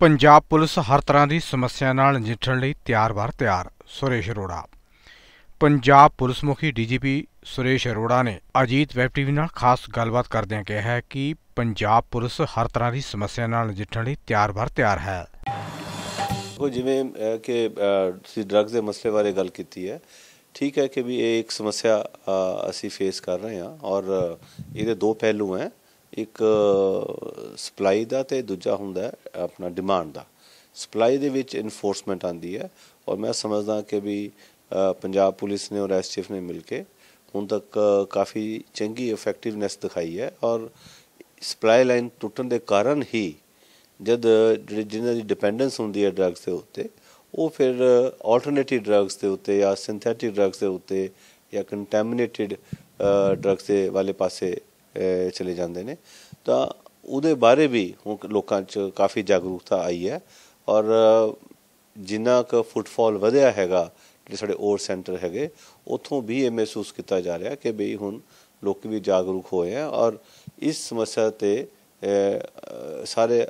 Punjab police ਹਰ ਤਰ੍ਹਾਂ ਦੀ ਸਮੱਸਿਆ ਨਾਲ ਨਜਿੱਠਣ ਲਈ ਤਿਆਰ-ਬਰ ਤਿਆਰ ਸੁਰੇਸ਼ ਅਰੋੜਾ ਪੰਜਾਬ ਪੁਲਿਸ ਮੁਖੀ ਡੀਜੀਪੀ ਸੁਰੇਸ਼ ਅਰੋੜਾ ਨੇ ਅਜੀਤ ਵੈਬ ਟੀਵੀ ਨਾਲ ਖਾਸ ਗੱਲਬਾਤ ਕਰਦਿਆਂ ਕਿਹਾ ਹੈ ਕਿ ਪੰਜਾਬ ਪੁਲਿਸ ਹਰ ਤਰ੍ਹਾਂ ਦੀ ਸਮੱਸਿਆ ਨਾਲ ਨਜਿੱਠਣ ਲਈ ਤਿਆਰ-ਬਰ ਤਿਆਰ ਹੈ ਉਹ ਜਿਵੇਂ ਕਿ ਸੀ ਡਰੱਗਸ ਦੇ ਮਸਲੇ ਬਾਰੇ ਗੱਲ ਕੀਤੀ ਹੈ ਠੀਕ ਹੈ ਕਿ ਵੀ ਇਹ ਇੱਕ ਸਮੱਸਿਆ ਅਸੀਂ ਫੇਸ ਕਰ ਰਹੇ ਹਾਂ ਔਰ ਇਹਦੇ ਦੋ ਪਹਿਲੂ ਹਨ ਇੱਕ ਸਪਲਾਈ ਦਾ ਤੇ ਦੂਜਾ ਹੁੰਦਾ ਆਪਣਾ ਡਿਮਾਂਡ ਦਾ ਸਪਲਾਈ ਦੇ ਵਿੱਚ ਇਨਫੋਰਸਮੈਂਟ ਆਂਦੀ ਹੈ ਔਰ ਮੈਂ ਸਮਝਦਾ ਕਿ ਵੀ ਪੰਜਾਬ ਪੁਲਿਸ ਨੇ ਔਰ ਐਸਟੀਐਫ ਨੇ ਮਿਲ ਕੇ ਹੁਣ ਤੱਕ ਕਾਫੀ ਚੰਗੀ ਇਫੈਕਟਿਵਨੈਸ ਦਿਖਾਈ ਹੈ ਔਰ ਸਪਲਾਈ ਲਾਈਨ ਟੁੱਟਣ ਦੇ ਕਾਰਨ ਹੀ ਜਦ ਜਿਹਨਾਂ ਦੀ ਡਿਪੈਂਡੈਂਸ ਹੁੰਦੀ ਹੈ ਡਰੱਗਸ ਦੇ ਉੱਤੇ ਉਹ ਫਿਰ ਆਲਟਰਨੇਟਿਵ ਡਰੱਗਸ ਦੇ ਉੱਤੇ ਜਾਂ ਸਿੰਥੈਟਿਕ ਡਰੱਗਸ ਦੇ ਉੱਤੇ ਜਾਂ ਕੰਟੈਮੀਨੇਟਿਡ ਡਰੱਗਸ ਦੇ ਵਾਲੇ ਪਾਸੇ ਚਲੇ ਜਾਂਦੇ ਨੇ ਤਾਂ ਉਹਦੇ ਬਾਰੇ ਵੀ ਹੁਣ ਲੋਕਾਂ 'ਚ ਕਾਫੀ ਜਾਗਰੂਕਤਾ ਆਈ ਹੈ ਔਰ ਜਿੰਨਾ ਕ ਫੁੱਟਫਾਲ ਵਧਿਆ ਹੈਗਾ ਜਿਹੜੇ ਸਾਡੇ ਔਰ ਸੈਂਟਰ ਹੈਗੇ ਉਥੋਂ ਵੀ ਇਹ ਮਹਿਸੂਸ ਕੀਤਾ ਜਾ ਰਿਹਾ ਕਿ ਬਈ ਹੁਣ ਲੋਕ ਵੀ ਜਾਗਰੂਕ ਹੋਏ ਆ ਔਰ ਇਸ ਸਮੱਸਿਆ ਤੇ ਸਾਰੇ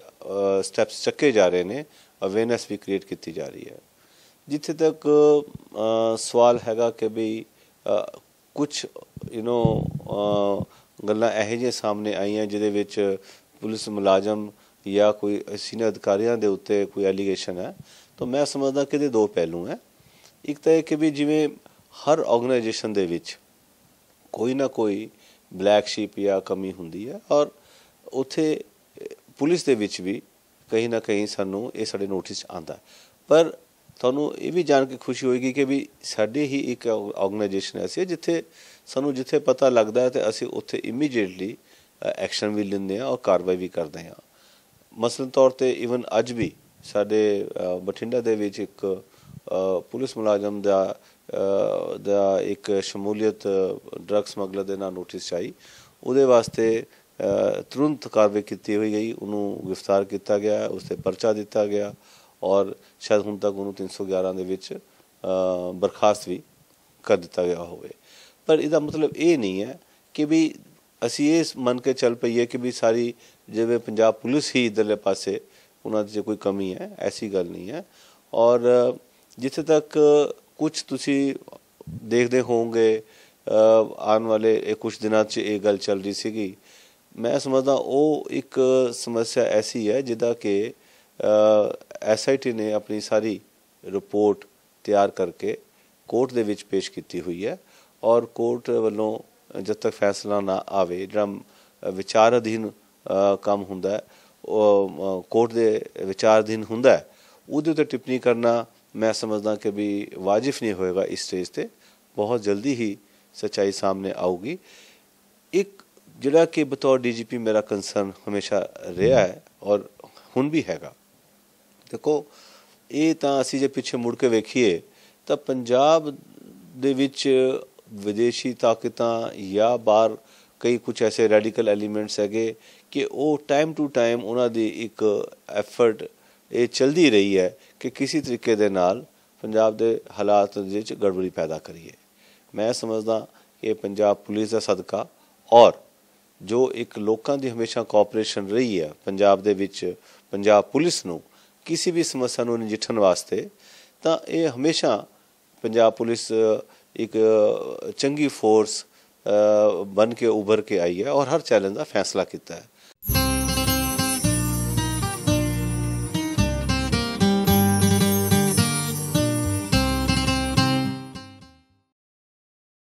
ਸਟੈਪਸ ਚੱਕੇ ਜਾ ਰਹੇ ਨੇ ਅਵੇਅਰਨੈਸ ਵੀ ਕ੍ਰੀਏਟ ਕੀਤੀ ਜਾ ਰਹੀ ਹੈ ਜਿੱਥੇ ਤੱਕ ਸਵਾਲ ਹੈਗਾ ਕਿ ਬਈ ਕੁਝ ਯੂ نو ਗੱਲਾਂ ਇਹੋ ਜਿਹੇ ਸਾਹਮਣੇ ਆਈਆਂ ਜਿਹਦੇ ਵਿੱਚ ਪੁਲਿਸ ਮੁਲਾਜ਼ਮ ਜਾਂ ਕੋਈ ਸੀਨੀਅਰ ਅਧਿਕਾਰੀਆਂ ਦੇ ਉੱਤੇ ਕੋਈ ਐਲੀਗੇਸ਼ਨ ਹੈ ਤਾਂ ਮੈਂ ਸਮਝਦਾ ਕਿ ਇਹਦੇ ਦੋ ਪਹਿਲੂ ਹੈ ਇੱਕ ਤਾਂ ਇਹ ਕਿ ਵੀ ਜਿਵੇਂ ਹਰ ਆਰਗੇਨਾਈਜੇਸ਼ਨ ਦੇ ਵਿੱਚ ਕੋਈ ਨਾ ਕੋਈ ਬਲੈਕ ਸ਼ੀਪ ਜਾਂ ਕਮੀ ਹੁੰਦੀ ਹੈ ਔਰ ਉੱਥੇ ਪੁਲਿਸ ਦੇ ਵਿੱਚ ਵੀ ਕਹੀਂ ਨਾ ਕਹੀਂ ਸਾਨੂੰ ਇਹ ਸਾਡੇ ਨੋਟਿਸ ਆਂਦਾ ਪਰ ਤੁਹਾਨੂੰ ਇਹ ਵੀ ਜਾਣ ਕੇ ਖੁਸ਼ੀ ਹੋਏਗੀ ਕਿ ਵੀ ਸਾਡੇ ਹੀ ਇੱਕ ਆਰਗੇਨਾਈਜੇਸ਼ਨ ਐਸੀ ਹੈ ਜਿੱਥੇ ਸਾਨੂੰ ਜਿੱਥੇ ਪਤਾ ਲੱਗਦਾ ਹੈ ਤੇ ਅਸੀਂ ਉੱਥੇ ਇਮੀਡੀਏਟਲੀ ਐਕਸ਼ਨ ਵੀ ਲੈਂਦੇ ਹਾਂ ਔਰ ਕਾਰਵਾਈ ਵੀ ਕਰਦੇ ਹਾਂ ਮਸਲਨ ਤੌਰ ਤੇ ਇਵਨ ਅੱਜ ਵੀ ਸਾਡੇ ਬਠਿੰਡਾ ਦੇ ਵਿੱਚ ਇੱਕ ਪੁਲਿਸ ਮੁਲਾਜ਼ਮ ਦਾ ਦਾ ਇੱਕ ਸ਼ਮੂਲੀਅਤ ਡਰੱਗਸ ਮਗਲ ਦੇ ਨਾਲ ਨੋਟਿਸ ਚਾਈ ਉਹਦੇ ਵਾਸਤੇ ਤੁਰੰਤ ਕਾਰਵਾਈ ਕੀਤੀ ਹੋਈ ਗਈ ਉਹਨੂੰ ਗ੍ਰਿਫਤਾਰ ਕੀਤਾ ਗਿਆ ਉਸ ਤੇ ਪਰਚਾ ਦਿੱਤਾ ਗਿਆ ਔਰ ਸ਼ਾਇਦ ਹੁਣ ਤੱਕ ਉਹਨੂੰ 311 ਦੇ ਵਿੱਚ ਬਰਖਾਸਤ ਵੀ ਕਰ ਦਿੱਤਾ ਗਿਆ ਹੋਵੇ ਪਰ ਇਹਦਾ ਮਤਲਬ ਇਹ ਨਹੀਂ ਹੈ ਕਿ ਵੀ ਅਸੀਂ ਇਹ ਮੰਨ ਕੇ ਚੱਲ ਪਈਏ ਕਿ ਵੀ ਸਾਰੀ ਜਿਵੇਂ ਪੰਜਾਬ ਪੁਲਿਸ ਹੀ ਇਧਰਲੇ ਪਾਸੇ ਉਹਨਾਂ ਦੀ ਕੋਈ ਕਮੀ ਹੈ ਐਸੀ ਗੱਲ ਨਹੀਂ ਹੈ ਔਰ ਜਿੱਥੇ ਤੱਕ ਕੁਝ ਤੁਸੀਂ ਦੇਖਦੇ ਹੋਵੋਗੇ ਆਉਣ ਵਾਲੇ ਕੁਝ ਦਿਨਾਂ 'ਚ ਇਹ ਗੱਲ ਚੱਲ ਰਹੀ ਸੀਗੀ ਮੈਂ ਸਮਝਦਾ ਉਹ ਇੱਕ ਸਮੱਸਿਆ ਐਸੀ ਹੈ ਜਿਹਦਾ ਕਿ ਐਸਆਈਟੀ ਨੇ ਆਪਣੀ ਸਾਰੀ ਰਿਪੋਰਟ ਤਿਆਰ ਕਰਕੇ ਕੋਰਟ ਦੇ ਵਿੱਚ ਪੇਸ਼ ਕੀਤੀ ਹੋਈ ਹੈ ਔਰ ਕੋਰਟ ਵੱਲੋਂ ਜਦ ਤੱਕ ਫੈਸਲਾ ਨਾ ਆਵੇ ਜਿਹੜਾ ਵਿਚਾਰ ਅਧੀਨ ਕੰਮ ਹੁੰਦਾ ਉਹ ਕੋਰਟ ਦੇ ਵਿਚਾਰ ਅਧੀਨ ਹੁੰਦਾ ਉਹਦੇ ਉੱਤੇ ਟਿੱਪਣੀ ਕਰਨਾ ਮੈਂ ਸਮਝਦਾ ਕਿ ਵੀ ਵਾਜਿਬ ਨਹੀਂ ਹੋਏਗਾ ਇਸ ਸਟੇਜ ਤੇ ਬਹੁਤ ਜਲਦੀ ਹੀ ਸਚਾਈ ਸਾਹਮਣੇ ਆਊਗੀ ਇੱਕ ਜਿਹੜਾ ਕਿ ਬਤੌਰ ਡੀਜੀਪੀ ਮੇਰਾ ਕੰਸਰਨ ਹਮੇਸ਼ਾ ਰਿਹਾ ਹੈ ਔਰ ਹੁਣ ਵੀ ਹੈਗਾ ਦੇਖੋ ਇਹ ਤਾਂ ਅਸੀਂ ਜੇ ਪਿੱਛੇ ਮੁੜ ਕੇ ਵੇਖੀਏ ਤਾਂ ਪੰਜਾਬ ਦੇ ਵਿੱਚ ਵਿਦੇਸ਼ੀ ਤਾਕਤਾਂ ਜਾਂ ਬਾਹਰ ਕਈ ਕੁਝ ਐਸੇ ਰੈਡੀਕਲ ਐਲੀਮੈਂਟਸ ਹੈਗੇ ਕਿ ਉਹ ਟਾਈਮ ਟੂ ਟਾਈਮ ਉਹਨਾਂ ਦੀ ਇੱਕ ਐਫਰਟ ਇਹ ਚਲਦੀ ਰਹੀ ਹੈ ਕਿ ਕਿਸੇ ਤਰੀਕੇ ਦੇ ਨਾਲ ਪੰਜਾਬ ਦੇ ਹਾਲਾਤ ਵਿੱਚ ਗੜਬੜੀ ਪੈਦਾ ਕਰੀਏ ਮੈਂ ਸਮਝਦਾ ਕਿ ਪੰਜਾਬ ਪੁਲਿਸ ਦਾ ਸਦਕਾ ਔਰ ਜੋ ਇੱਕ ਲੋਕਾਂ ਦੀ ਹਮੇਸ਼ਾ ਕੋਆਪਰੇਸ਼ਨ ਰਹੀ ਹੈ ਪੰਜਾਬ ਦੇ ਵਿੱਚ ਪੰਜਾਬ ਪੁਲਿਸ ਨੂੰ ਕਿਸੇ ਵੀ ਸਮੱਸਿਆ ਨੂੰ ਨਜਿੱਠਣ ਵਾਸਤੇ ਤਾਂ ਇਹ ਹਮੇਸ਼ਾ ਪੰਜਾਬ ਪੁਲਿਸ ਇੱਕ ਚੰਗੀ ਫੋਰਸ ਬਣ ਕੇ ਉੱਭਰ ਕੇ ਆਈ ਹੈ ਔਰ ਹਰ ਚੈਲੰਜ ਦਾ ਫੈਸਲਾ ਕੀਤਾ ਹੈ